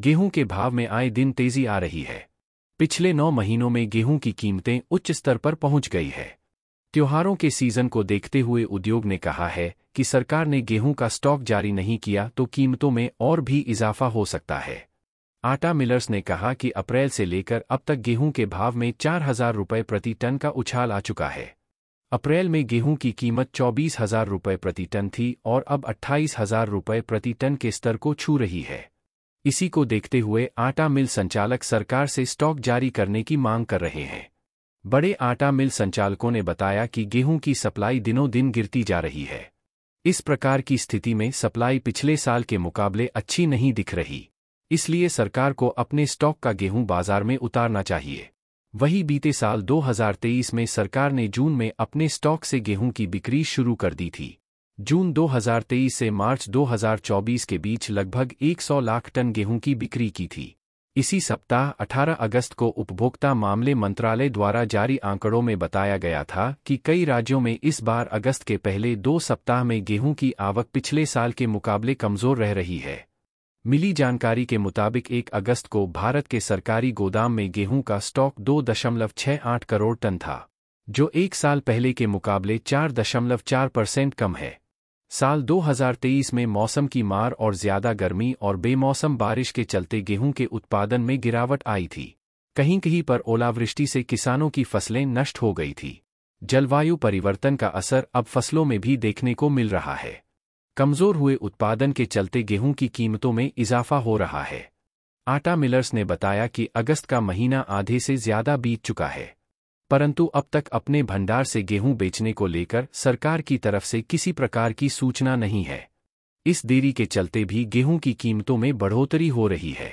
गेहूं के भाव में आए दिन तेजी आ रही है पिछले नौ महीनों में गेहूं की कीमतें उच्च स्तर पर पहुंच गई है त्योहारों के सीजन को देखते हुए उद्योग ने कहा है कि सरकार ने गेहूं का स्टॉक जारी नहीं किया तो कीमतों में और भी इजाफा हो सकता है आटा मिलर्स ने कहा कि अप्रैल से लेकर अब तक गेहूं के भाव में चार हजार रुपये प्रति टन का उछाल आ चुका है अप्रैल में गेहूं की कीमत चौबीस हजार रुपये प्रति टन थी और अब अट्ठाईस हजार रुपये प्रति टन के स्तर को छू रही है इसी को देखते हुए आटा मिल संचालक सरकार से स्टॉक जारी करने की मांग कर रहे हैं बड़े आटा मिल संचालकों ने बताया कि गेहूं की सप्लाई दिनों दिन गिरती जा रही है इस प्रकार की स्थिति में सप्लाई पिछले साल के मुकाबले अच्छी नहीं दिख रही इसलिए सरकार को अपने स्टॉक का गेहूं बाजार में उतारना चाहिए वही बीते साल 2023 में सरकार ने जून में अपने स्टॉक से गेहूं की बिक्री शुरू कर दी थी जून 2023 से मार्च 2024 के बीच लगभग 100 लाख टन गेहूं की बिक्री की थी इसी सप्ताह 18 अगस्त को उपभोक्ता मामले मंत्रालय द्वारा जारी आंकड़ों में बताया गया था कि कई राज्यों में इस बार अगस्त के पहले दो सप्ताह में गेहूं की आवक पिछले साल के मुकाबले कमजोर रह रही है मिली जानकारी के मुताबिक एक अगस्त को भारत के सरकारी गोदाम में गेहूं का स्टॉक दो दशमलव आठ करोड़ टन था जो एक साल पहले के मुकाबले चार दशमलव चार परसेंट कम है साल 2023 में मौसम की मार और ज्यादा गर्मी और बेमौसम बारिश के चलते गेहूं के उत्पादन में गिरावट आई थी कहीं कहीं पर ओलावृष्टि से किसानों की फसलें नष्ट हो गई थी जलवायु परिवर्तन का असर अब फसलों में भी देखने को मिल रहा है कमजोर हुए उत्पादन के चलते गेहूं की कीमतों में इजाफा हो रहा है आटा मिलर्स ने बताया कि अगस्त का महीना आधे से ज्यादा बीत चुका है परंतु अब तक अपने भंडार से गेहूं बेचने को लेकर सरकार की तरफ से किसी प्रकार की सूचना नहीं है इस देरी के चलते भी गेहूं की कीमतों में बढ़ोतरी हो रही है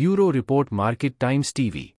bureau report Market Times TV